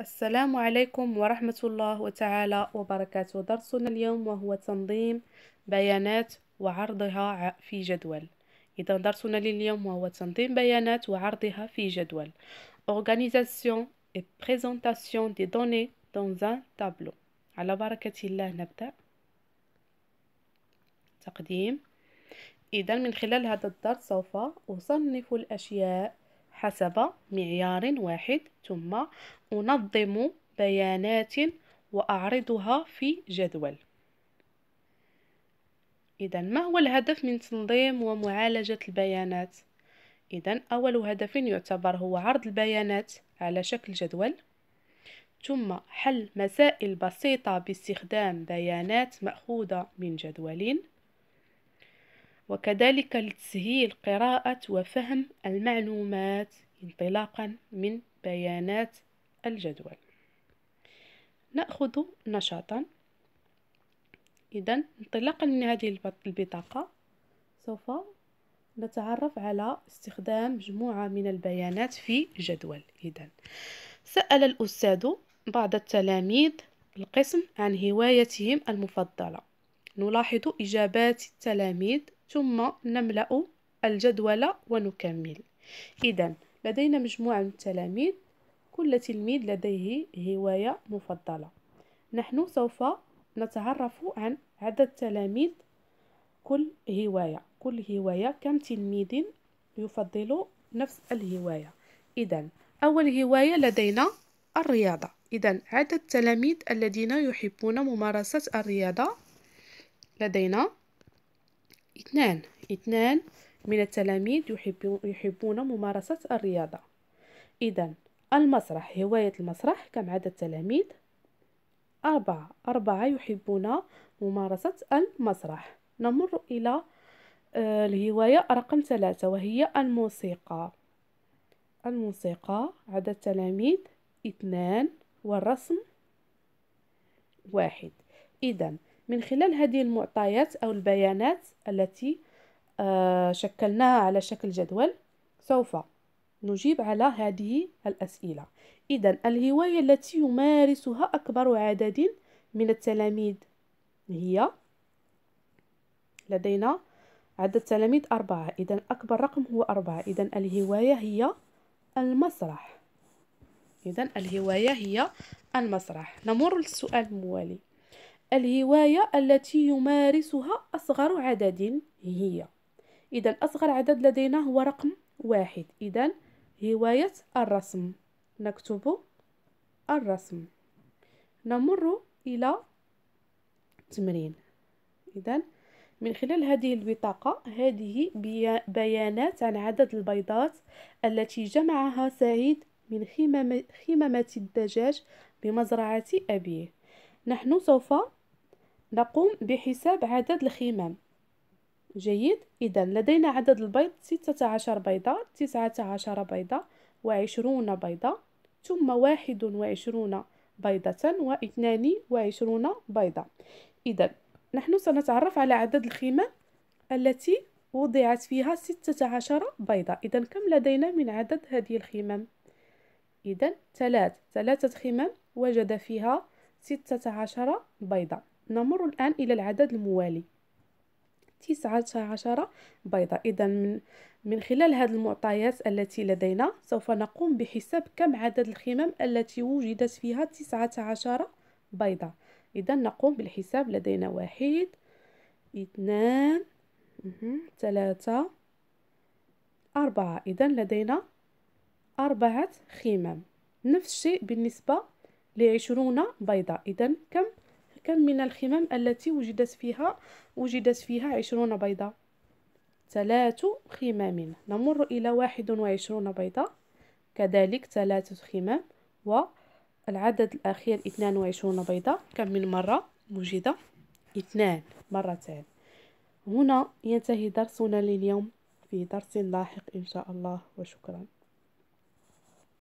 السلام عليكم ورحمة الله وتعالى وبركاته درسنا اليوم وهو تنظيم بيانات وعرضها في جدول إذا درسنا لليوم وهو تنظيم بيانات وعرضها في جدول Organisation et présentation des données dans un tableau على بركة الله نبدأ تقديم إذا من خلال هذا الدرس سوف أصنف الأشياء حسب معيار واحد ثم أنظم بيانات وأعرضها في جدول إذا ما هو الهدف من تنظيم ومعالجة البيانات؟ إذا أول هدف يعتبر هو عرض البيانات على شكل جدول ثم حل مسائل بسيطة باستخدام بيانات مأخوذة من جدولين وكذلك لتسهيل قراءة وفهم المعلومات انطلاقا من بيانات الجدول نأخذ نشاطا إذا انطلاقا من هذه البطاقة سوف نتعرف على استخدام مجموعة من البيانات في جدول إذا سأل الأستاذ بعض التلاميذ القسم عن هوايتهم المفضلة نلاحظ إجابات التلاميذ ثم نملأ الجدول ونكمل إذا لدينا مجموعة من التلاميذ كل تلميذ لديه هواية مفضلة نحن سوف نتعرف عن عدد تلاميذ كل هواية كل هواية كم تلميذ يفضل نفس الهواية إذا أول هواية لدينا الرياضة إذا عدد التلاميذ الذين يحبون ممارسة الرياضة لدينا اثنان اثنان من التلاميذ يحبون ممارسة الرياضة إذا المسرح هواية المسرح كم عدد التلاميذ؟ أربعة أربعة يحبون ممارسة المسرح نمر إلى آه، الهواية رقم ثلاثة وهي الموسيقى الموسيقى عدد التلاميذ اثنان والرسم واحد إذا من خلال هذه المعطيات أو البيانات التي آه، شكلناها على شكل جدول سوف نجيب على هذه الأسئلة إذا الهواية التي يمارسها أكبر عدد من التلاميذ هي لدينا عدد التلاميذ أربعة إذا أكبر رقم هو أربعة إذا الهواية هي المسرح إذا الهواية هي المسرح نمر للسؤال الموالي الهواية التي يمارسها أصغر عدد هي إذا أصغر عدد لدينا هو رقم واحد إذا هواية الرسم نكتب الرسم نمر إلى تمرين إذا من خلال هذه البطاقة هذه بيانات عن عدد البيضات التي جمعها سعيد من خمامة الدجاج بمزرعة أبيه نحن سوف نقوم بحساب عدد الخمام جيد إذا لدينا عدد البيض 16 بيضة 19 بيضة وعشرون بيضة ثم واحد وعشرون بيضة واثنان وعشرون بيضة إذا نحن سنتعرف على عدد الخمام التي وضعت فيها 16 بيضة إذا كم لدينا من عدد هذه الخمام؟ إذا ثلاث ثلاثة خمام وجد فيها 16 بيضة نمر الآن إلى العدد الموالي تسعة عشر بيضة إذا من, من خلال هذه المعطيات التي لدينا سوف نقوم بحساب كم عدد الخمام التي وجدت فيها تسعة عشر بيضة إذا نقوم بالحساب لدينا واحد اثنان ثلاثة أربعة إذا لدينا أربعة خمام نفس الشيء بالنسبة لعشرون بيضة إذا كم كم من الخمام التي وجدت فيها وجدت فيها عشرون بيضة ثلاث خمام نمر إلى واحد وعشرون بيضة كذلك ثلاثة خمام والعدد الأخير اثنان وعشرون بيضة كم من مرة وجد اثنان مرتان هنا ينتهي درسنا لليوم في درس لاحق إن شاء الله وشكرا